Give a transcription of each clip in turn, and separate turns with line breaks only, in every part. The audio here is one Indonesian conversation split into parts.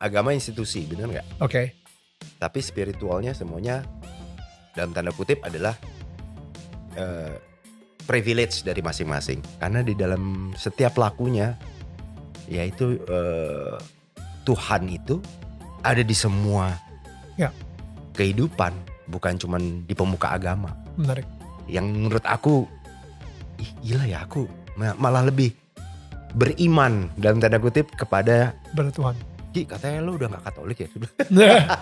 agama institusi, benar nggak? Oke. Okay. Tapi spiritualnya semuanya dalam tanda kutip adalah uh, privilege dari masing-masing. Karena di dalam setiap lakunya yaitu uh, Tuhan itu ada di semua ya. kehidupan, bukan cuma di pemuka agama. Menarik. Yang menurut aku, ih, gila ya aku malah lebih beriman dalam tanda kutip kepada Tuhan Ki katanya lu udah gak katolik ya?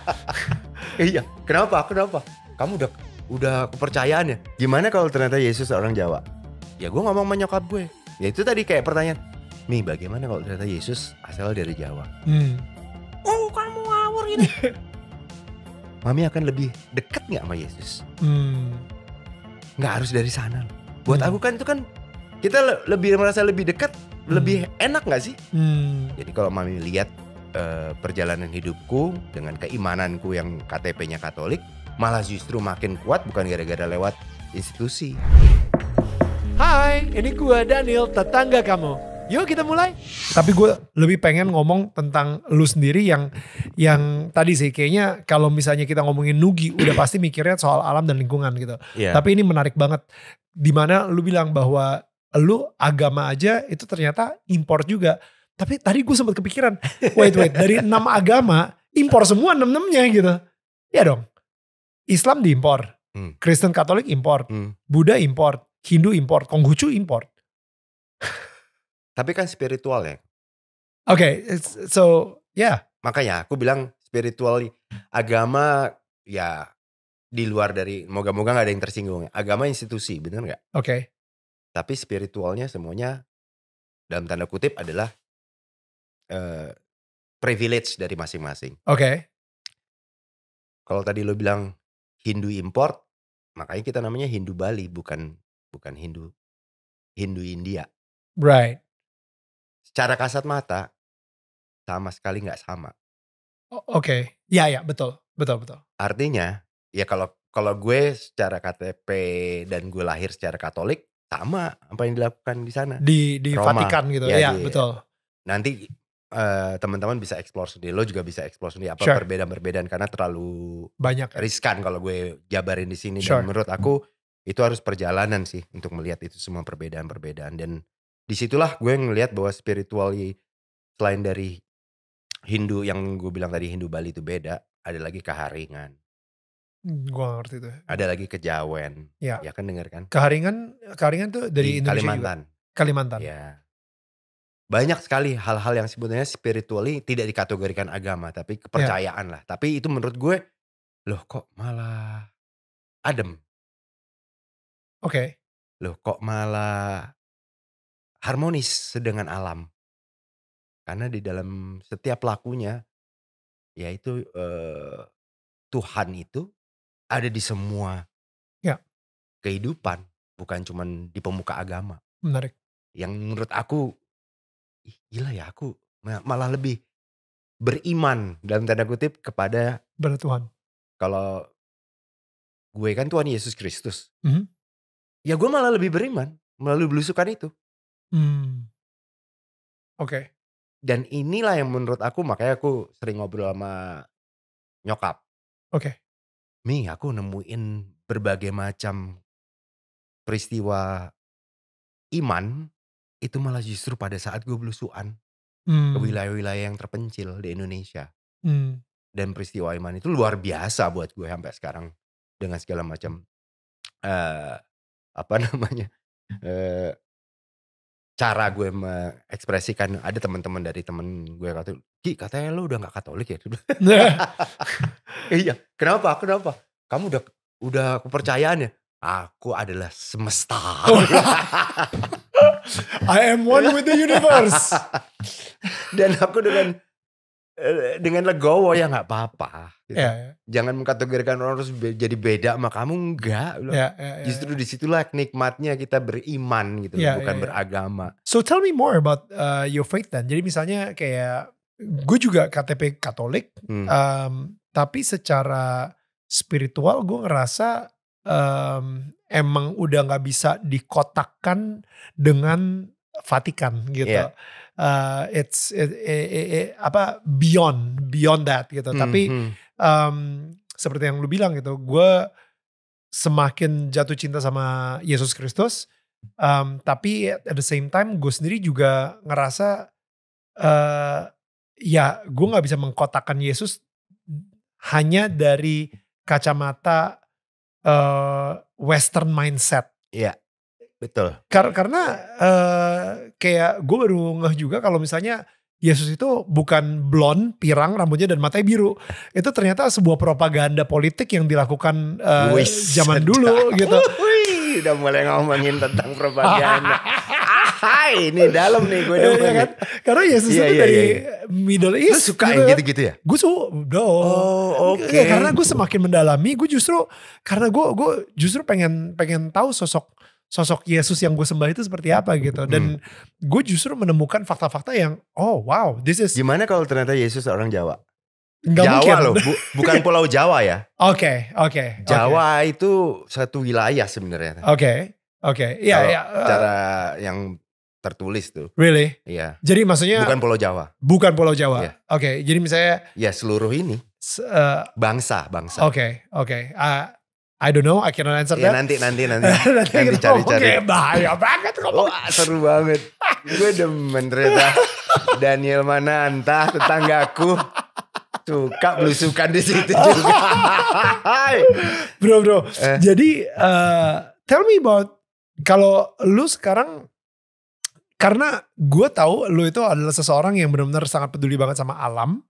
iya, kenapa? Kenapa? Kamu udah udah kepercayaan ya? Gimana kalau ternyata Yesus orang Jawa? Ya gue ngomong menyokap gue. Ya itu tadi kayak pertanyaan. Nih bagaimana kalau ternyata Yesus asal dari Jawa? Hmm. Oh kamu ngawur ini. Mami akan lebih deket gak sama Yesus? Hmm. Gak harus dari sana. Buat hmm. aku kan itu kan kita lebih merasa lebih dekat, hmm. lebih enak gak sih? Hmm. Jadi kalau mami lihat Eh, perjalanan hidupku dengan keimananku yang KTP-nya Katolik malah justru makin
kuat bukan gara-gara lewat institusi. Hai, ini gue Daniel, tetangga kamu. Yuk kita mulai. Tapi gue lebih pengen ngomong tentang lu sendiri yang yang tadi sih kayaknya kalau misalnya kita ngomongin Nugi udah pasti mikirnya soal alam dan lingkungan gitu. Yeah. Tapi ini menarik banget dimana lu bilang bahwa lu agama aja itu ternyata import juga tapi tadi gue sempat kepikiran, wait wait, dari enam agama impor semua enam enamnya gitu. Ya dong. Islam diimpor, hmm. Kristen Katolik impor, hmm. Buddha impor, Hindu impor, Konghucu impor.
Tapi kan spiritual ya.
Oke, okay, so yeah.
Makanya aku bilang spiritual agama ya di luar dari moga-moga gak ada yang tersinggung. Agama institusi, bener nggak? Oke. Okay. Tapi spiritualnya semuanya dalam tanda kutip adalah Eh, privilege dari masing-masing. Oke. Okay. Kalau tadi lo bilang Hindu import, makanya kita namanya Hindu Bali bukan bukan Hindu Hindu India. Right. Secara kasat mata sama sekali nggak sama.
Oke, okay. ya ya betul betul betul.
Artinya ya kalau kalau gue secara KTP dan gue lahir secara Katolik sama apa yang dilakukan di sana di di Roma. Vatikan gitu ya, ya di, betul. Nanti uh, teman-teman bisa explore sendiri, lo juga bisa explore sendiri apa sure. perbedaan-perbedaan karena terlalu banyak riskan kalau gue jabarin di sini sure. dan menurut aku itu harus perjalanan sih untuk melihat itu semua perbedaan-perbedaan dan disitulah gue ngelihat bahwa spiritualnya selain dari Hindu yang gue bilang tadi Hindu Bali itu beda, ada lagi keharingan.
Hmm, gue ngerti itu ya.
Ada lagi kejawen. Ya. ya kan dengar kan? Keharingan, keharingan tuh dari Di Indonesia Kalimantan.
Juga. Kalimantan. Ya
banyak sekali hal-hal yang sebenarnya spiritually tidak dikategorikan agama tapi ya. kepercayaan yeah. lah tapi itu menurut gue loh kok malah
adem oke okay. loh kok malah harmonis dengan alam karena di dalam setiap lakunya
yaitu uh, Tuhan itu ada di semua ya. kehidupan bukan cuma di pemuka agama menarik yang menurut aku ih gila ya aku malah lebih beriman dalam tanda kutip kepada Tuhan. Kalau gue kan Tuhan Yesus Kristus, mm -hmm. ya gue malah lebih beriman melalui belusukan itu. mm. Oke. Okay. Dan inilah yang menurut aku makanya aku sering ngobrol sama nyokap. Oke. Okay. Mi, aku nemuin berbagai macam peristiwa iman itu malah justru pada saat gue belusuan hmm. ke wilayah-wilayah yang terpencil di Indonesia. Hmm. Dan peristiwa Iman itu luar biasa buat gue sampai sekarang dengan segala macam uh, apa namanya uh, cara gue mengekspresikan ada teman-teman dari temen gue kata ki katanya lo udah nggak Katolik ya iya kenapa kenapa kamu udah udah kepercayaan ya aku adalah semesta oh. iya. I am one with the universe. Dan aku dengan eh, dengan legowo ya nggak apa-apa. Gitu. Yeah, yeah. Jangan mengkategorikan orang harus jadi beda sama kamu enggak. Yeah, yeah, yeah, ya, Justru yeah. disitulah nikmatnya kita beriman gitu, yeah, ya, bukan yeah, yeah. beragama.
So tell me more about uh, your faith then. Jadi misalnya kayak gue juga KTP Katolik, hmm. um, tapi secara spiritual gue ngerasa um, emang udah nggak bisa dikotakkan dengan Vatikan gitu. Yeah. Iya. Uh, it's it, it, it, it, apa beyond beyond that gitu. Mm -hmm. Tapi um, seperti yang lu bilang gitu, gue semakin jatuh cinta sama Yesus Kristus. Um, tapi at the same time gue sendiri juga ngerasa uh, ya gue nggak bisa mengkotakkan Yesus hanya dari kacamata uh, Western mindset. Iya, betul. Kar karena uh, kayak gue baru ngeh juga kalau misalnya Yesus itu bukan blond, pirang, rambutnya dan matanya biru. Itu ternyata sebuah propaganda politik yang dilakukan uh, eh, Wih, zaman dulu gitu.
Wih, Udah mulai ngomongin tentang propaganda. Hai,
ini dalam nih gue demen. ya kan? Karena Yesus iya, itu iya, dari iya, Middle East. Lu suka gitu, kan? gitu-gitu ya? Gue suka, dong Oh, oke. Okay. Ya, karena gue semakin mendalami, gue justru karena gue gue justru pengen pengen tahu sosok sosok Yesus yang gue sembah itu seperti apa gitu dan hmm. gue justru menemukan fakta-fakta yang
oh wow this is gimana kalau ternyata Yesus orang Jawa Nggak Jawa mungkin. loh, bu, bukan Pulau Jawa ya. Oke, okay, oke. Okay, Jawa okay. itu satu wilayah sebenarnya.
Oke, okay, oke. Okay. Iya, yeah, iya. Eh, cara
yang tertulis tuh. Really? Iya. Jadi maksudnya bukan Pulau Jawa.
Bukan Pulau Jawa. Yeah. Oke, okay, jadi misalnya
ya seluruh ini eh, bangsa, bangsa. Oke,
okay, oke. Okay. Uh, I don't know,
I cannot answer yeah, that. Nanti, nanti, nanti. nanti cari-cari. Oke, okay, bahaya
banget Kalau Wah, seru banget.
Gue demen ternyata Daniel Mananta, tetanggaku.
Suka belusukan di situ juga. bro, bro. Eh. Jadi, uh, tell me about, kalau lu sekarang karena gue tahu lo itu adalah seseorang yang benar-benar sangat peduli banget sama alam,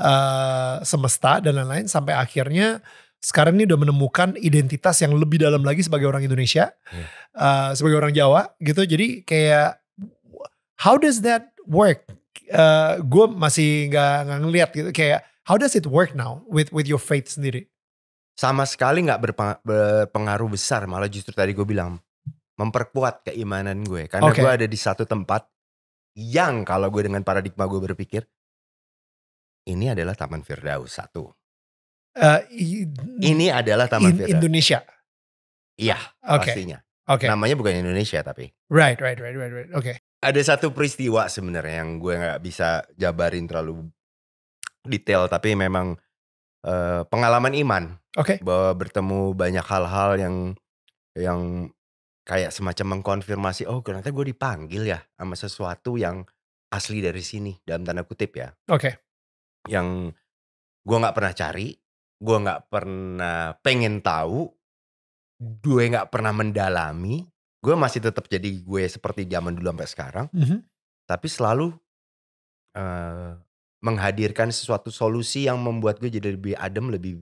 uh, semesta dan lain-lain sampai akhirnya sekarang ini udah menemukan identitas yang lebih dalam lagi sebagai orang Indonesia, yeah. Iya. uh, sebagai orang Jawa gitu. Jadi kayak how does that work? Uh, eh, gue masih nggak ngeliat gitu. Kayak how does it work now with with your faith sendiri? Sama sekali nggak
berpengaruh besar. Malah justru tadi gue bilang memperkuat keimanan gue karena okay. gue ada di satu tempat yang kalau gue dengan paradigma gue berpikir ini adalah Taman Firdaus satu.
Uh, ini adalah Taman in, Firdaus Indonesia.
Iya, okay. pastinya. Okay. Namanya bukan Indonesia tapi.
Right, right, right, right, right. Oke. Okay.
Ada satu peristiwa sebenarnya yang gue nggak bisa jabarin terlalu detail tapi memang uh, pengalaman iman. Okay. Bahwa bertemu banyak hal-hal yang yang kayak semacam mengkonfirmasi, oh ternyata gue dipanggil ya sama sesuatu yang asli dari sini dalam tanda kutip ya. Oke. Okay. Yang gue nggak pernah cari, gue nggak pernah pengen tahu, gue nggak pernah mendalami, gue masih tetap jadi gue seperti zaman dulu sampai sekarang, mm -hmm. tapi selalu uh, menghadirkan sesuatu solusi yang membuat gue jadi lebih adem, lebih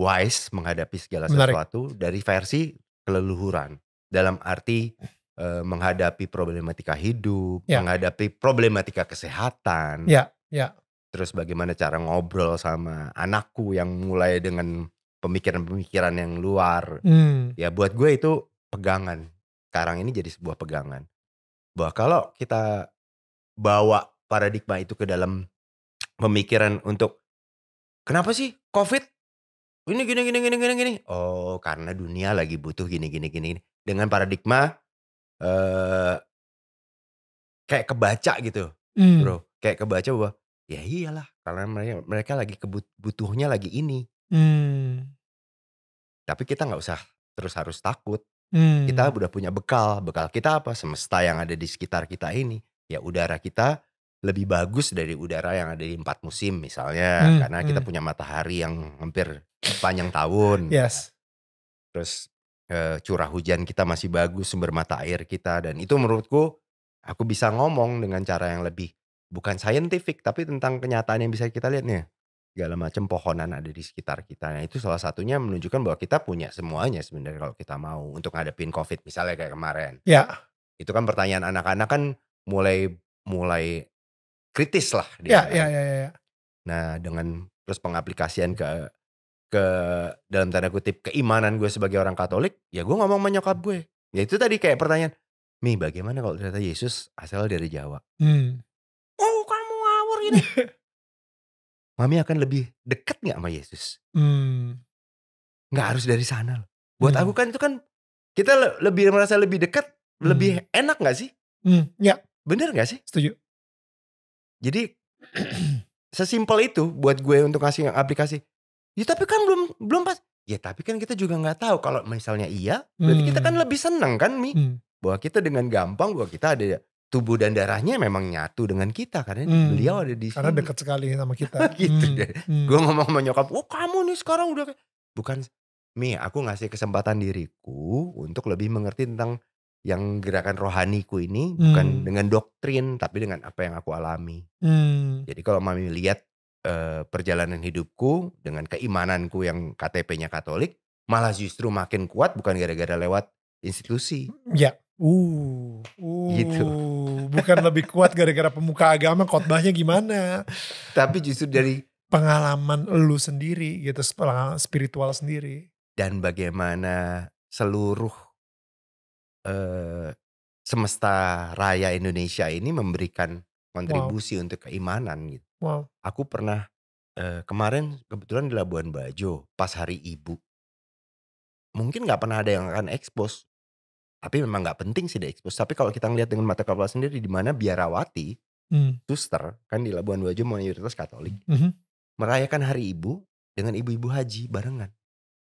wise menghadapi segala Menarik. sesuatu dari versi keleluhuran dalam arti e, menghadapi problematika hidup, ya. menghadapi problematika kesehatan. Ya, ya. Terus bagaimana cara ngobrol sama anakku yang mulai dengan pemikiran-pemikiran yang luar. Hmm. Ya buat gue itu pegangan. Sekarang ini jadi sebuah pegangan. Bahwa kalau kita bawa paradigma itu ke dalam pemikiran untuk kenapa sih
COVID ini gini gini gini gini gini
oh karena dunia lagi butuh gini gini gini dengan paradigma eh kayak kebaca gitu, mm. bro. Hmm. Kayak kebaca bahwa ya iyalah karena mereka mereka lagi butuhnya lagi ini.
Mm.
Tapi kita nggak usah terus harus takut. Mm. Kita hmm. udah punya bekal. Bekal kita apa? Semesta yang ada di sekitar kita ini. Ya udara kita lebih bagus dari udara yang ada di empat musim misalnya mm. karena kita mm. punya matahari yang hampir panjang tahun. Yes. Terus Eh, curah hujan kita masih bagus, sumber mata air kita dan itu menurutku aku bisa ngomong dengan cara yang lebih bukan saintifik tapi tentang kenyataan yang bisa kita lihat nih segala macam pohonan ada di sekitar kita. Nah itu salah satunya menunjukkan bahwa kita punya semuanya sebenarnya kalau kita mau untuk ngadepin COVID misalnya kayak kemarin. Ya. Itu kan pertanyaan anak-anak kan mulai mulai kritis lah. Dia ya, ya, ya, ya, ya. Nah dengan terus pengaplikasian ke ke dalam tanda kutip keimanan gue sebagai orang Katolik, ya gue ngomong sama nyokap gue. Ya itu tadi kayak pertanyaan, Mi bagaimana kalau ternyata Yesus asal dari Jawa?
Hmm. Oh kamu ngawur ini.
Mami akan lebih dekat gak sama Yesus?
Hmm. Gak
harus dari sana Buat hmm. aku kan itu kan kita lebih merasa lebih dekat, hmm. lebih enak gak sih? Hmm. Ya. Bener gak sih? Setuju. Jadi sesimpel itu buat gue untuk ngasih aplikasi Ya tapi kan belum belum pas. Ya tapi kan kita juga nggak tahu kalau misalnya iya, berarti kita kan hmm. lebih seneng kan Mi hmm. bahwa kita dengan gampang bahwa kita ada tubuh dan darahnya memang nyatu dengan kita karena hmm. beliau ada di karena sini. dekat
sekali sama kita
gitu hmm. deh hmm. gue ngomong sama nyokap oh
kamu nih sekarang udah
bukan mi aku ngasih kesempatan diriku untuk lebih mengerti tentang yang gerakan rohaniku ini hmm. bukan dengan doktrin tapi dengan apa yang aku alami hmm. jadi kalau mami lihat Eh, perjalanan hidupku dengan keimananku yang KTP-nya Katolik malah justru makin kuat bukan gara-gara lewat institusi.
Ya. Uh, gitu. uh, gitu. Bukan lebih kuat gara-gara pemuka agama khotbahnya gimana. Tapi justru dari pengalaman lu sendiri gitu, spiritual sendiri.
Dan bagaimana seluruh uh, semesta raya Indonesia ini memberikan kontribusi wow. untuk keimanan gitu. Wow. Aku pernah eh, kemarin kebetulan di Labuan Bajo pas hari Ibu. Mungkin nggak pernah ada yang akan expose. Tapi memang nggak penting sih di expose. Tapi kalau kita ngelihat dengan mata kepala sendiri di mana biarawati, hmm. suster kan di Labuan Bajo mayoritas Katolik, hmm. merayakan hari Ibu dengan ibu-ibu haji barengan.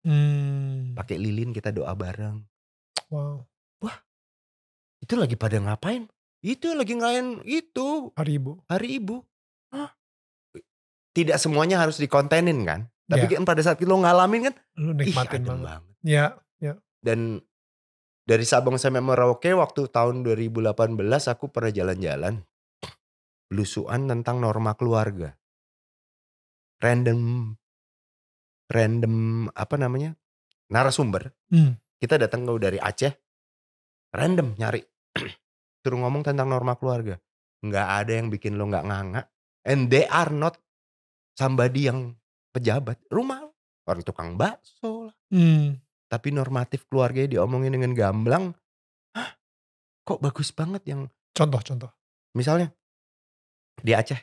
Hmm.
Pakai lilin kita doa bareng.
Wow. Wah,
itu lagi pada ngapain?
Itu lagi ngelain itu. Hari ibu. Hari ibu tidak
semuanya harus dikontenin kan. Tapi yeah. kan pada saat lo ngalamin kan, lo nikmatin banget. banget. Ya, ya. Dan dari Sabang sampai Merauke waktu tahun 2018 aku pernah jalan-jalan belusuan tentang norma keluarga. Random random apa namanya? narasumber. Hmm. Kita datang dari Aceh. Random nyari. Suruh ngomong tentang norma keluarga. Nggak ada yang bikin lo nggak nganga. And they are not somebody yang pejabat rumah orang tukang bakso
lah hmm.
tapi normatif keluarganya diomongin dengan gamblang Hah, kok bagus banget yang contoh-contoh misalnya di Aceh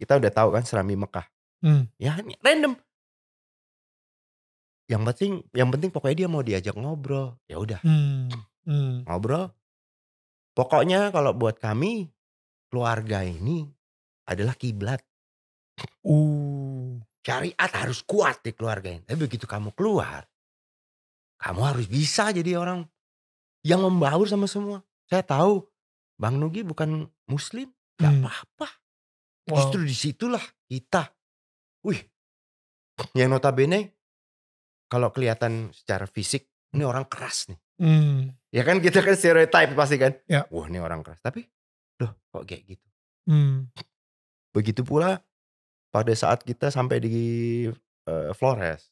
kita udah tahu kan serami Mekah hmm. ya random yang penting yang penting pokoknya dia mau diajak ngobrol ya udah
hmm. hmm.
ngobrol pokoknya kalau buat kami keluarga ini adalah kiblat Uh, syariat harus kuat di keluarga ini. Tapi begitu kamu keluar, kamu harus bisa jadi orang yang membaur sama semua. Saya tahu Bang Nugi bukan muslim,
hmm. apa-apa. Wow. Justru
disitulah kita. Wih, yang notabene kalau kelihatan secara fisik, ini orang keras
nih. Hmm.
Ya kan kita kan stereotype pasti kan. Ya. Wah ini orang keras. Tapi loh kok kayak gitu. Hmm. Begitu pula pada saat kita sampai di uh, Flores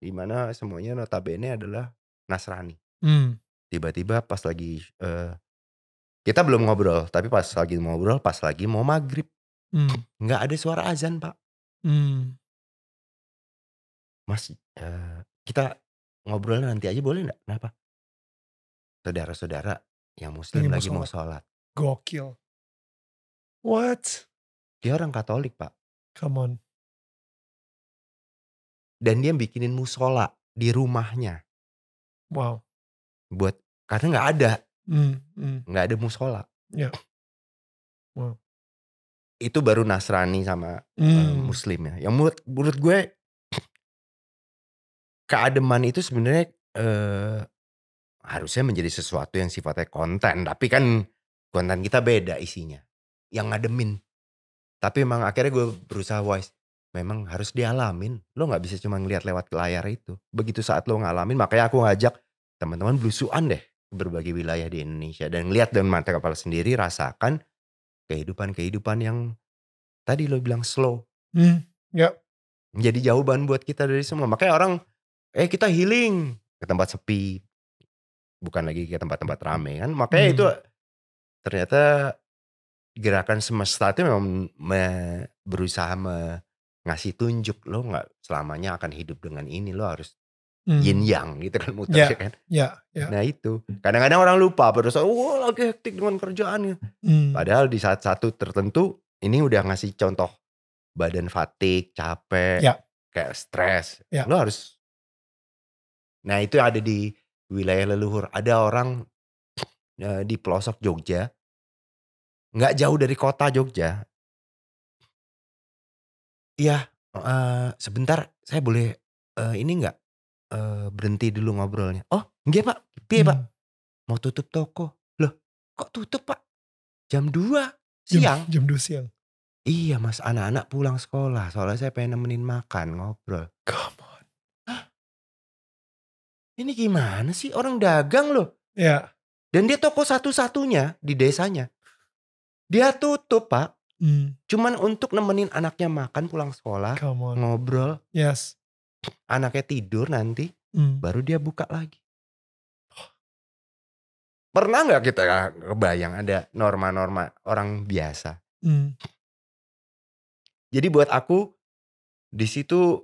di mana semuanya notabene adalah Nasrani. tiba hmm. Tiba-tiba pas lagi uh, kita belum ngobrol, tapi pas lagi ngobrol, pas lagi mau maghrib, hmm. nggak ada suara azan pak.
Hmm. Mas, uh, kita ngobrol nanti aja boleh nggak? Kenapa? Saudara-saudara yang Muslim Ini lagi mau sholat. Gokil. What? Dia orang Katolik pak. Come on. Dan dia bikinin musola di rumahnya. Wow.
Buat karena nggak ada, hmm, hmm. nggak mm, mm. ada musola.
Yeah. Wow.
Itu baru Nasrani sama mm. uh, Muslim ya. Yang menurut, menurut gue keademan itu sebenarnya uh, harusnya menjadi sesuatu yang sifatnya konten, tapi kan konten kita beda isinya. Yang ngademin tapi emang akhirnya gue berusaha wise memang harus dialamin lo nggak bisa cuma ngelihat lewat layar itu begitu saat lo ngalamin makanya aku ngajak teman-teman blusuan deh ke berbagai wilayah di Indonesia dan ngelihat dengan mata kepala sendiri rasakan kehidupan-kehidupan yang tadi lo bilang slow
hmm, ya
menjadi jawaban buat kita dari semua makanya orang eh kita healing ke tempat sepi bukan lagi ke tempat-tempat rame kan makanya hmm. itu ternyata gerakan semesta itu memang me, berusaha me, ngasih tunjuk lo nggak selamanya akan hidup dengan ini lo harus
hmm. yin yang gitu kan ya, muter yeah, kan.
Yeah, yeah. Nah itu kadang-kadang orang lupa pada saat wah lagi hektik dengan kerjaannya. Hmm. Padahal di saat satu tertentu ini udah ngasih contoh badan fatik, capek, yeah. kayak stres. Yeah. Lo harus. Nah itu ada di wilayah leluhur. Ada orang eh, di pelosok Jogja nggak jauh dari kota Jogja. Iya, uh, sebentar saya boleh uh, ini nggak uh, berhenti dulu ngobrolnya. Oh, enggak pak, piye hmm. pak? Mau tutup toko. Loh, kok tutup pak? Jam 2 siang. Jam, jam 2 siang. Iya mas, anak-anak pulang sekolah. Soalnya saya pengen nemenin makan, ngobrol. Come on. Hah? Ini gimana sih orang dagang loh? Ya. Dan dia toko satu-satunya di desanya. Dia tutup pak. Hmm. Cuman untuk nemenin anaknya makan pulang sekolah, ngobrol. Yes. Anaknya tidur nanti, hmm. baru dia buka lagi. Pernah nggak kita kebayang ada norma-norma orang biasa? Hmm. Jadi buat aku di situ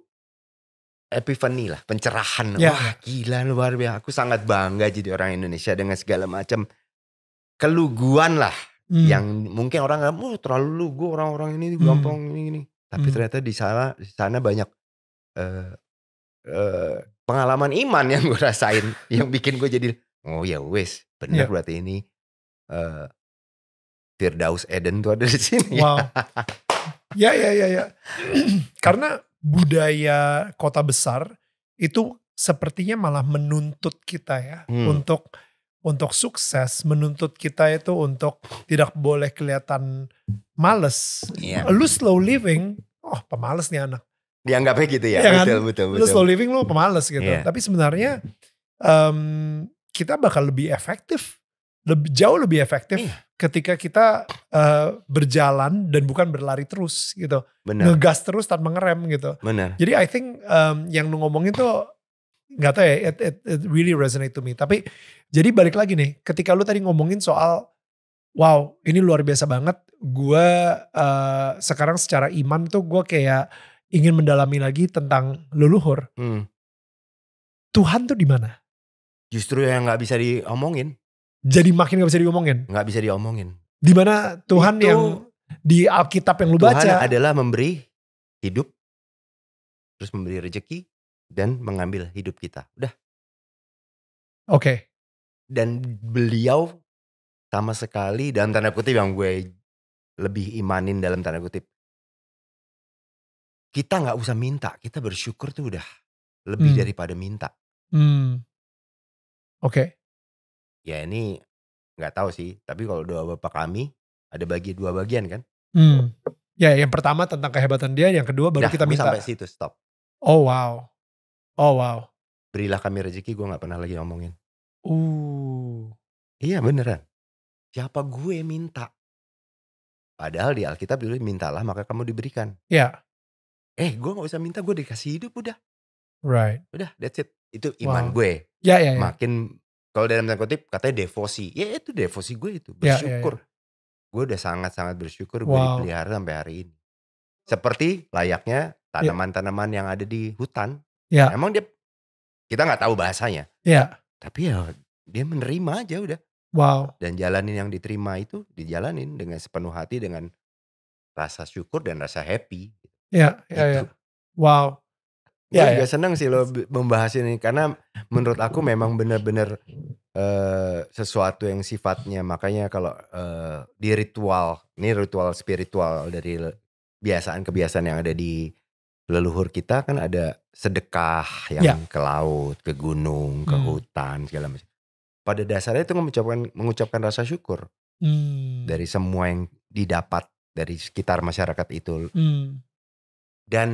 epiphany lah, pencerahan. Yeah. Wah gila luar biasa. Aku sangat bangga jadi orang Indonesia dengan segala macam keluguan lah hmm. yang mungkin orang nggak oh, terlalu lu gue orang-orang ini hmm. gampang ini ini tapi hmm. ternyata di sana di sana banyak uh, uh, pengalaman iman yang gue rasain yang bikin gue jadi oh ya wes benar yeah. berarti ini uh, Firdaus Eden tuh ada di sini wow
ya ya ya ya karena budaya kota besar itu sepertinya malah menuntut kita ya hmm. untuk untuk sukses menuntut kita itu untuk tidak boleh kelihatan males. Yeah. Lu slow living, oh pemalas nih anak.
Dianggapnya gitu ya, ya kan? betul, betul, betul. Lu slow living
lu pemalas gitu. Yeah. Tapi sebenarnya um, kita bakal lebih efektif, lebih, jauh lebih efektif yeah. ketika kita uh, berjalan dan bukan berlari terus gitu. Bener. Ngegas terus tanpa ngerem gitu. Bener. Jadi I think um, yang lu ngomongin tuh nggak tahu ya it, it, it really resonate to me tapi jadi balik lagi nih ketika lu tadi ngomongin soal wow ini luar biasa banget gue uh, sekarang secara iman tuh gue kayak ingin mendalami lagi tentang leluhur hmm. Tuhan tuh di mana
justru yang nggak bisa diomongin jadi makin nggak bisa diomongin nggak bisa diomongin
di mana Tuhan
itu, yang di Alkitab yang lu Tuhan baca adalah memberi hidup terus memberi rezeki dan mengambil hidup kita. Udah. Oke. Okay. Dan beliau sama sekali dalam tanda kutip yang gue lebih imanin dalam tanda kutip. Kita nggak usah minta, kita bersyukur tuh udah lebih hmm. daripada minta.
Hmm. Oke. Okay.
Ya ini nggak tahu sih, tapi kalau doa bapak kami ada bagi dua bagian kan?
Hmm. Ya, yang pertama tentang kehebatan dia, yang kedua baru nah, kita minta. Sampai situ stop. Oh wow. Oh wow.
Berilah kami rezeki gue gak pernah lagi ngomongin.
Uh. Iya beneran.
Siapa gue minta? Padahal di Alkitab dulu mintalah maka kamu diberikan.
Iya. Yeah. Eh
gue gak usah minta gue dikasih hidup udah. Right. Udah that's it. Itu iman wow. gue. Iya, yeah, ya, yeah, ya. Makin kalau dalam tanda kutip katanya devosi. Ya itu devosi gue itu. Ya, ya, bersyukur. Gue udah sangat-sangat bersyukur wow. gue dipelihara sampai hari ini. Seperti layaknya tanaman-tanaman yang ada di hutan. Ya. emang dia kita nggak tahu bahasanya. Ya. Tapi ya dia menerima aja udah. Wow. Dan jalanin yang diterima itu dijalanin dengan sepenuh hati dengan rasa syukur dan rasa happy.
Ya, ya, ya. Gitu. Wow. Ya, Gue ya, juga ya.
seneng sih lo membahas ini karena menurut aku memang benar-benar uh, eh, sesuatu yang sifatnya makanya kalau uh, di ritual ini ritual spiritual dari biasaan kebiasaan yang ada di leluhur kita kan ada sedekah yang ya. ke laut, ke gunung, ke hmm. hutan segala macam. Pada dasarnya itu mengucapkan mengucapkan rasa syukur
hmm.
dari semua yang didapat dari sekitar masyarakat itu. Hmm. Dan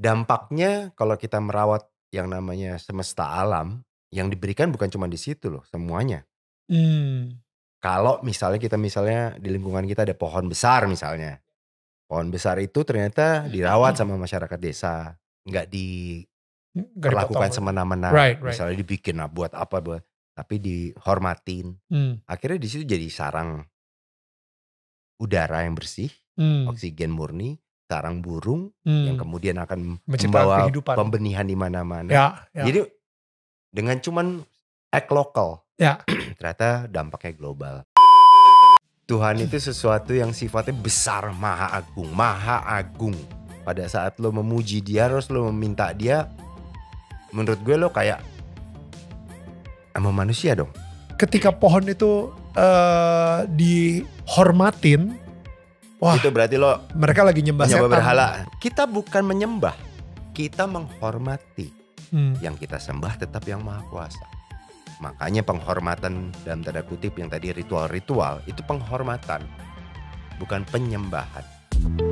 dampaknya kalau kita merawat yang namanya semesta alam yang diberikan bukan cuma di situ loh semuanya.
Hmm.
Kalau misalnya kita misalnya di lingkungan kita ada pohon besar misalnya, pohon besar itu ternyata dirawat sama masyarakat desa, nggak diperlakukan semena-mena. Right, right. Misalnya dibikin nah, buat apa buat, tapi dihormatin. Hmm. Akhirnya di situ jadi sarang udara yang bersih, hmm. oksigen murni, sarang burung hmm. yang kemudian akan Menciptakan membawa kehidupan. pembenihan di mana-mana. Ya, ya. Jadi dengan cuman act lokal, ya. ternyata dampaknya global. Tuhan itu sesuatu yang sifatnya besar, maha agung, maha agung. Pada saat lo memuji dia, terus lo meminta dia, menurut gue lo kayak
sama manusia dong. Ketika pohon itu uh, dihormatin, wah itu berarti lo mereka lagi nyembah, setan. berhala.
Kita bukan menyembah, kita menghormati. Hmm. Yang kita sembah tetap yang maha kuasa. Makanya penghormatan dalam tanda kutip yang tadi ritual-ritual itu penghormatan, bukan penyembahan.